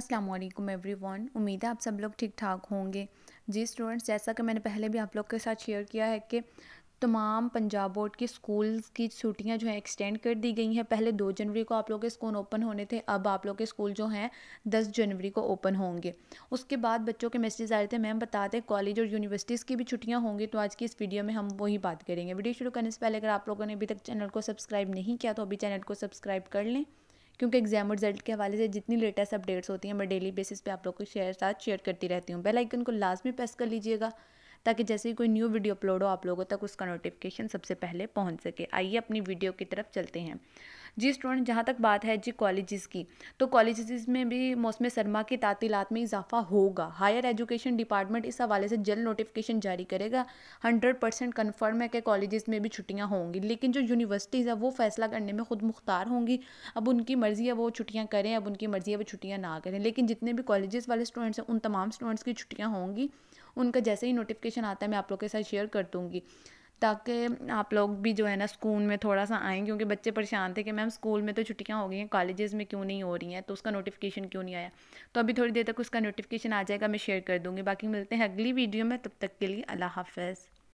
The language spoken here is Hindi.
असलम एवरी वन उम्मीद है आप सब लोग ठीक ठाक होंगे जी स्टूडेंट्स जैसा कि मैंने पहले भी आप लोग के साथ शेयर किया है कि तमाम पंजाब बोर्ड के स्कूल्स की छुट्टियां जो हैं एक्सटेंड कर दी गई हैं पहले दो जनवरी को आप लोग के स्कूल ओपन होने थे अब आप लोग के स्कूल जो हैं दस जनवरी को ओपन होंगे उसके बाद बच्चों के मैसेज आ रहे थे मैम बताते कॉलेज और यूनिवर्सिटीज़ की भी छुट्टियां होंगी तो आज की इस वीडियो में हम वही बात करेंगे वीडियो शुरू करने से पहले अगर आप लोगों ने अभी तक चैनल को सब्सक्राइब नहीं किया तो अभी चैनल को सब्सक्राइब कर लें क्योंकि एग्जाम रिजल्ट के हवाले से जितनी लेटेस्ट अपडेट्स होती हैं मैं डेली बेसिस पे आप लोगों को शेयर साथ शेयर करती रहती हूँ बेल आइकन को लाजमी प्रेस कर लीजिएगा ताकि जैसे ही कोई न्यू वीडियो अपलोड हो आप लोगों तक उसका नोटिफिकेशन सबसे पहले पहुँच सके आइए अपनी वीडियो की तरफ चलते हैं जी स्टूडेंट जहाँ तक बात है जी कॉलेजेस की तो कॉलेजेस में भी मौसम सरमा की तातीलत में इजाफा होगा हायर एजुकेशन डिपार्टमेंट इस हवाले से जल्द नोटिफिकेशन जारी करेगा हंड्रेड परसेंट कन्फर्म है कि कॉलेजेस में भी छुट्टियाँ होंगी लेकिन जो यूनिवर्सिटीज़ है वो फैसला करने में खुद मुख्तार होंगी अब उनकी मर्ज़ी है वो छुट्टियाँ करें अब उनकी मर्ज़ी है वो छुट्टियाँ ना करें लेकिन जितने भी कॉलेज वाले स्टूडेंट्स हैं उन तमाम स्टूडेंट्स की छुट्टियाँ होंगी उनका जैसे ही नोटिफिकेशन आता है मैं आप लोग के साथ शेयर कर दूँगी ताकि आप लोग भी जो है ना स्कूल में थोड़ा सा आएँ क्योंकि बच्चे परेशान थे कि मैम स्कूल में तो छुट्टियाँ हो गई हैं कॉलेजेस में क्यों नहीं हो रही हैं तो उसका नोटिफिकेशन क्यों नहीं आया तो अभी थोड़ी देर तक उसका नोटिफिकेशन आ जाएगा मैं शेयर कर दूँगी बाकी मिलते हैं अगली वीडियो में तब तक के लिए अल्लाह हाफ